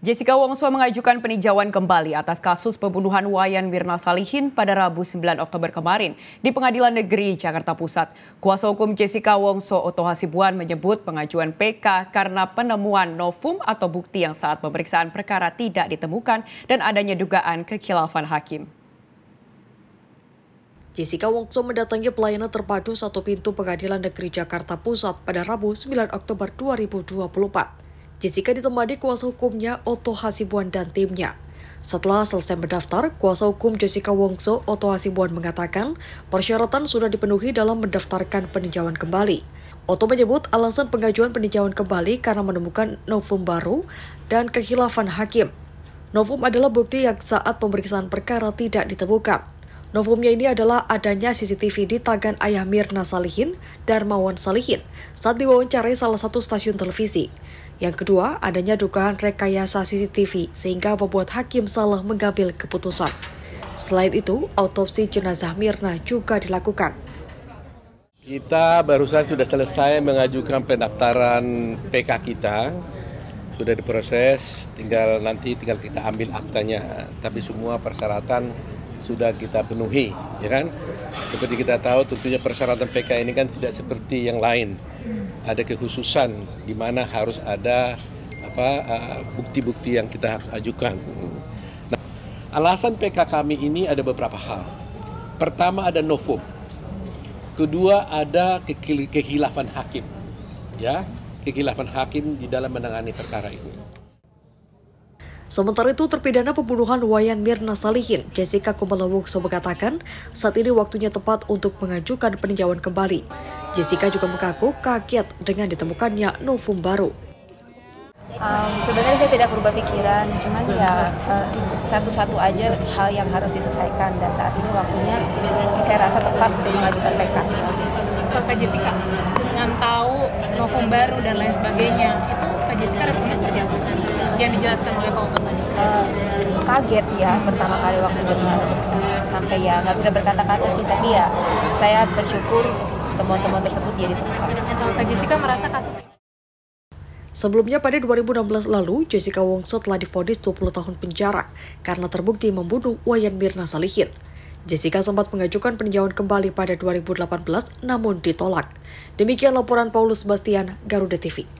Jessica Wongso mengajukan peninjauan kembali atas kasus pembunuhan Wayan Mirna Salihin pada Rabu 9 Oktober kemarin di Pengadilan Negeri Jakarta Pusat. Kuasa hukum Jessica Wongso Oto Hasibuan menyebut pengajuan PK karena penemuan novum atau bukti yang saat pemeriksaan perkara tidak ditemukan dan adanya dugaan kekhilafan hakim. Jessica Wongso mendatangi pelayanan terpadu satu pintu Pengadilan Negeri Jakarta Pusat pada Rabu 9 Oktober 2024. Jessica ditemani kuasa hukumnya Otto Hasibuan dan timnya. Setelah selesai mendaftar, kuasa hukum Jessica Wongso Otto Hasibuan mengatakan persyaratan sudah dipenuhi dalam mendaftarkan peninjauan kembali. Otto menyebut alasan pengajuan peninjauan kembali karena menemukan novum baru dan kehilafan hakim. Novum adalah bukti yang saat pemeriksaan perkara tidak ditemukan. Novumnya ini adalah adanya CCTV di tangan ayah Mirna Salihin, Darmawan Salihin, saat diwawancarai salah satu stasiun televisi. Yang kedua, adanya dugaan rekayasa CCTV sehingga membuat hakim salah mengambil keputusan. Selain itu, autopsi jenazah Mirna juga dilakukan. Kita barusan sudah selesai mengajukan pendaftaran PK kita sudah diproses, tinggal nanti tinggal kita ambil aktanya. Tapi semua persyaratan sudah kita penuhi, ya kan? Seperti kita tahu tentunya persyaratan PK ini kan tidak seperti yang lain. Ada kekhususan di mana harus ada apa bukti-bukti yang kita harus ajukan. Nah, alasan PK kami ini ada beberapa hal. Pertama ada novum. Kedua ada kehilafan hakim. Ya, kehilafan hakim di dalam menangani perkara ini. Sementara itu, terpidana pembunuhan Wayan Mirna Salihin, Jessica Kumala Wongso mengatakan, saat ini waktunya tepat untuk mengajukan peninjauan kembali. Jessica juga mengaku kaget dengan ditemukannya novum baru. Um, sebenarnya saya tidak berubah pikiran, cuman ya eh, satu-satu uh, aja hal yang harus diselesaikan dan saat ini waktunya saya rasa tepat untuk mengajukan PK. Kak Jessica, dengan tahu novum baru dan lain sebagainya, itu Kak Jessica responnya yang dijelaskan oleh Pak Utut tadi? Uh, kaget ya pertama kali waktu dengar sampai ya nggak bisa berkata-kata sih tapi ya saya bersyukur teman-teman tersebut jadi ditemukan. Pak Jessica merasa kasus ini Sebelumnya pada 2016 lalu, Jessica Wongso telah difonis 20 tahun penjara karena terbukti membunuh Wayan Mirna Salihin. Jessica sempat mengajukan peninjauan kembali pada 2018 namun ditolak. Demikian laporan Paulus Bastian, Garuda TV.